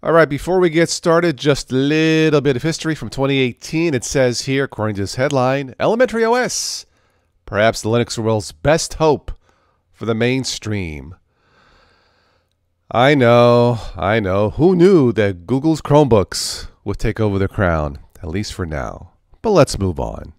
All right, before we get started, just a little bit of history from 2018. It says here, according to this headline, Elementary OS, perhaps the Linux world's best hope for the mainstream. I know, I know. Who knew that Google's Chromebooks would take over the crown, at least for now? But let's move on.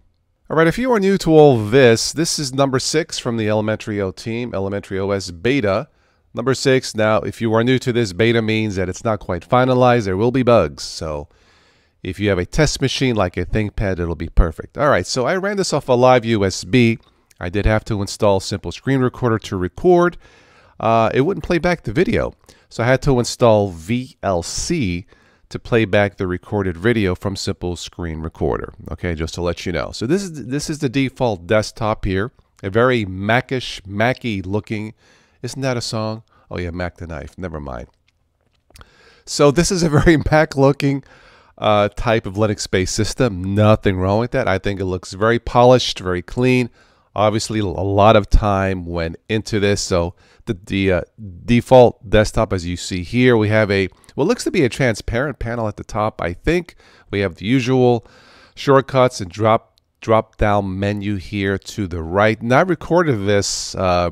All right, if you are new to all this, this is number six from the Elementary O team, Elementary OS Beta. Number six, now if you are new to this, beta means that it's not quite finalized. There will be bugs. So if you have a test machine like a ThinkPad, it'll be perfect. All right, so I ran this off a live USB. I did have to install Simple Screen Recorder to record. Uh, it wouldn't play back the video. So I had to install VLC to play back the recorded video from Simple Screen Recorder. Okay, just to let you know. So this is this is the default desktop here, a very Macish, Macy looking isn't that a song? Oh yeah, Mac the Knife. Never mind. So this is a very Mac-looking uh, type of Linux-based system. Nothing wrong with that. I think it looks very polished, very clean. Obviously, a lot of time went into this. So the, the uh, default desktop, as you see here, we have a what looks to be a transparent panel at the top. I think we have the usual shortcuts and drop drop down menu here to the right. And I recorded this. Uh,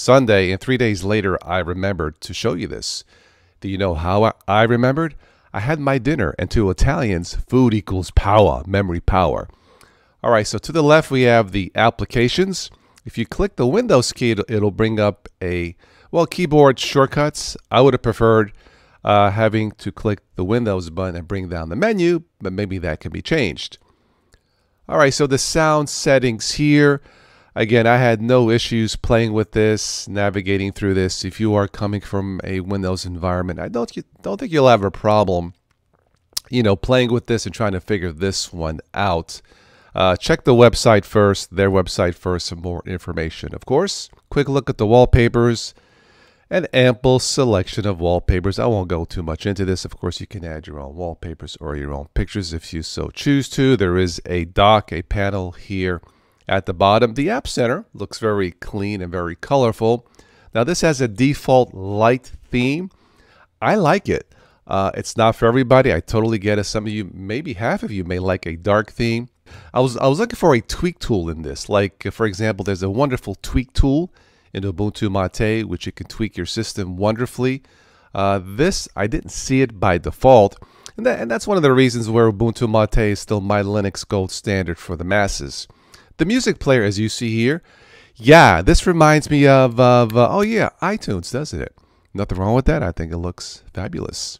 Sunday, and three days later, I remembered to show you this. Do you know how I remembered? I had my dinner, and to Italians, food equals power, memory power. All right, so to the left, we have the applications. If you click the Windows key, it'll bring up a, well, keyboard shortcuts. I would have preferred uh, having to click the Windows button and bring down the menu, but maybe that can be changed. All right, so the sound settings here, Again, I had no issues playing with this, navigating through this. If you are coming from a Windows environment, I don't don't think you'll have a problem, you know, playing with this and trying to figure this one out. Uh, check the website first, their website first, some more information. Of course, quick look at the wallpapers, an ample selection of wallpapers. I won't go too much into this. Of course, you can add your own wallpapers or your own pictures if you so choose to. There is a dock, a panel here at the bottom, the App Center looks very clean and very colorful. Now this has a default light theme. I like it. Uh, it's not for everybody. I totally get it. Some of you, maybe half of you, may like a dark theme. I was I was looking for a tweak tool in this. Like uh, for example, there's a wonderful tweak tool in Ubuntu Mate, which you can tweak your system wonderfully. Uh, this I didn't see it by default, and, that, and that's one of the reasons where Ubuntu Mate is still my Linux gold standard for the masses. The music player, as you see here, yeah, this reminds me of, of uh, oh yeah, iTunes, doesn't it? Nothing wrong with that. I think it looks fabulous.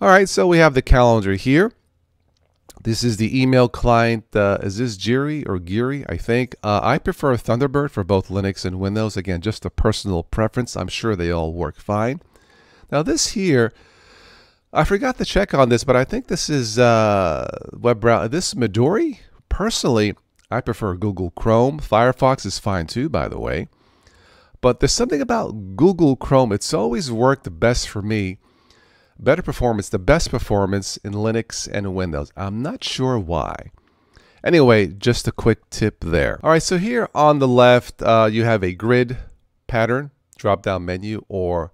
All right, so we have the calendar here. This is the email client. Uh, is this Jerry or Geary? I think. Uh, I prefer Thunderbird for both Linux and Windows. Again, just a personal preference. I'm sure they all work fine. Now this here, I forgot to check on this, but I think this is uh, web browser. This Midori. Personally, I prefer Google Chrome. Firefox is fine too, by the way. But there's something about Google Chrome. It's always worked the best for me. Better performance, the best performance in Linux and Windows. I'm not sure why. Anyway, just a quick tip there. All right, so here on the left, uh, you have a grid pattern, drop-down menu, or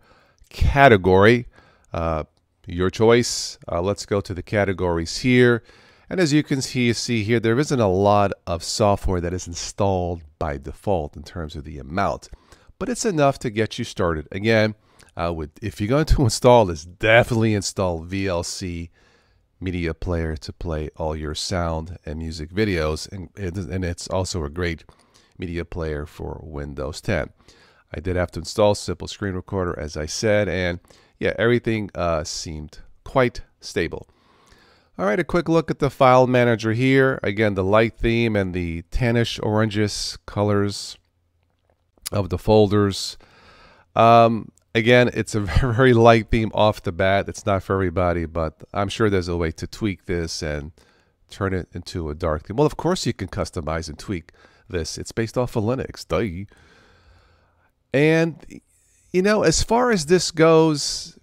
category. Uh, your choice. Uh, let's go to the categories here. And as you can see, see here, there isn't a lot of software that is installed by default in terms of the amount, but it's enough to get you started. Again, I uh, would, if you're going to install this, definitely install VLC Media Player to play all your sound and music videos. And, and it's also a great media player for Windows 10. I did have to install Simple Screen Recorder, as I said, and yeah, everything uh, seemed quite stable. All right, a quick look at the file manager here. Again, the light theme and the tannish orangish colors of the folders. Um, again, it's a very light theme off the bat. It's not for everybody, but I'm sure there's a way to tweak this and turn it into a dark theme. Well, of course you can customize and tweak this. It's based off of Linux. Duh. And, you know, as far as this goes,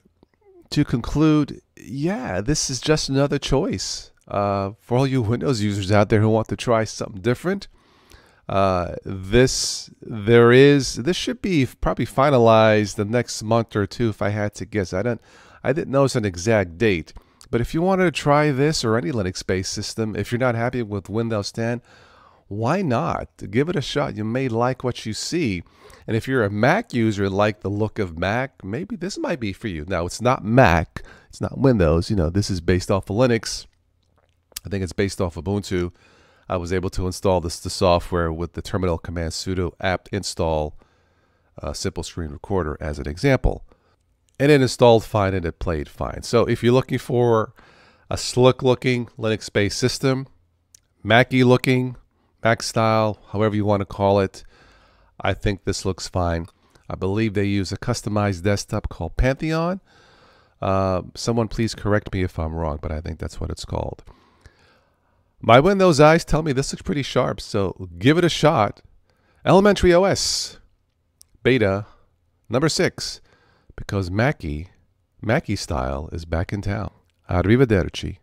to conclude, yeah, this is just another choice uh, for all you Windows users out there who want to try something different. Uh, this there is this should be probably finalized the next month or two if I had to guess. I don't I didn't know it's an exact date, but if you wanted to try this or any Linux-based system, if you're not happy with Windows 10, why not? Give it a shot. You may like what you see. And if you're a Mac user, like the look of Mac, maybe this might be for you. Now, it's not Mac, it's not Windows. You know, this is based off of Linux. I think it's based off Ubuntu. I was able to install this the software with the terminal command sudo apt install uh, simple screen recorder as an example. And it installed fine and it played fine. So if you're looking for a slick looking Linux based system, Mackie looking, back style, however you want to call it. I think this looks fine. I believe they use a customized desktop called Pantheon. Uh, someone please correct me if I'm wrong, but I think that's what it's called. My Windows eyes tell me this looks pretty sharp, so give it a shot. Elementary OS beta number six, because Mackie, Mackie style is back in town. Arrivederci.